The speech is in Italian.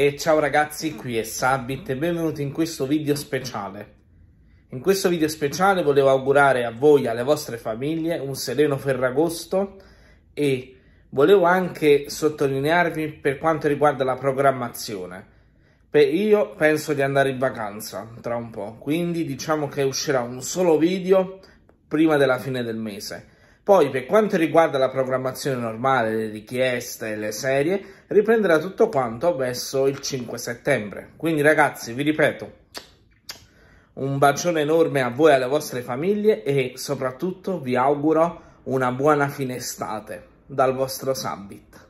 E ciao ragazzi, qui è Sabit e benvenuti in questo video speciale. In questo video speciale volevo augurare a voi e alle vostre famiglie un sereno Ferragosto e volevo anche sottolinearvi per quanto riguarda la programmazione. Beh, io penso di andare in vacanza tra un po', quindi diciamo che uscirà un solo video prima della fine del mese poi per quanto riguarda la programmazione normale, le richieste e le serie, riprenderà tutto quanto verso il 5 settembre. Quindi ragazzi, vi ripeto, un bacione enorme a voi e alle vostre famiglie e soprattutto vi auguro una buona fine estate dal vostro Sabit.